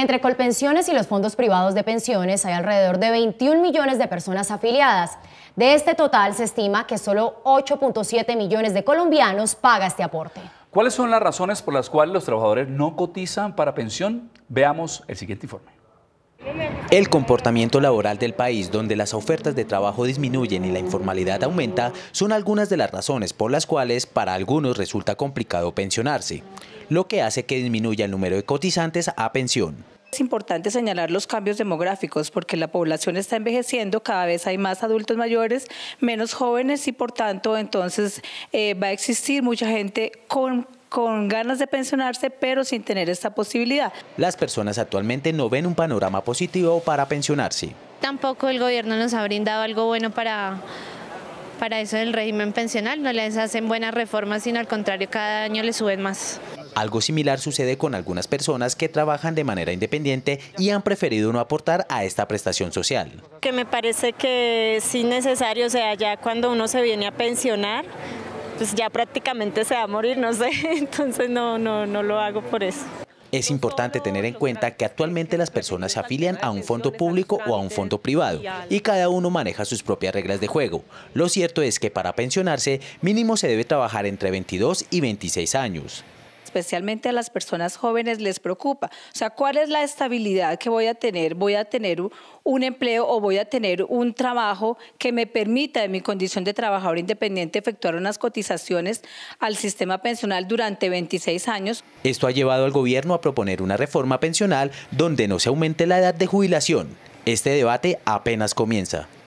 Entre Colpensiones y los fondos privados de pensiones hay alrededor de 21 millones de personas afiliadas. De este total se estima que solo 8.7 millones de colombianos paga este aporte. ¿Cuáles son las razones por las cuales los trabajadores no cotizan para pensión? Veamos el siguiente informe. El comportamiento laboral del país, donde las ofertas de trabajo disminuyen y la informalidad aumenta, son algunas de las razones por las cuales para algunos resulta complicado pensionarse lo que hace que disminuya el número de cotizantes a pensión. Es importante señalar los cambios demográficos porque la población está envejeciendo, cada vez hay más adultos mayores, menos jóvenes y por tanto entonces eh, va a existir mucha gente con con ganas de pensionarse, pero sin tener esta posibilidad. Las personas actualmente no ven un panorama positivo para pensionarse. Tampoco el gobierno nos ha brindado algo bueno para, para eso el régimen pensional, no les hacen buenas reformas, sino al contrario, cada año le suben más. Algo similar sucede con algunas personas que trabajan de manera independiente y han preferido no aportar a esta prestación social. Que me parece que es necesario, o sea, ya cuando uno se viene a pensionar, pues ya prácticamente se va a morir, no sé, entonces no, no, no lo hago por eso. Es importante tener en cuenta que actualmente las personas se afilian a un fondo público o a un fondo privado y cada uno maneja sus propias reglas de juego. Lo cierto es que para pensionarse mínimo se debe trabajar entre 22 y 26 años especialmente a las personas jóvenes, les preocupa. O sea, ¿cuál es la estabilidad que voy a tener? ¿Voy a tener un empleo o voy a tener un trabajo que me permita, en mi condición de trabajador independiente, efectuar unas cotizaciones al sistema pensional durante 26 años? Esto ha llevado al gobierno a proponer una reforma pensional donde no se aumente la edad de jubilación. Este debate apenas comienza.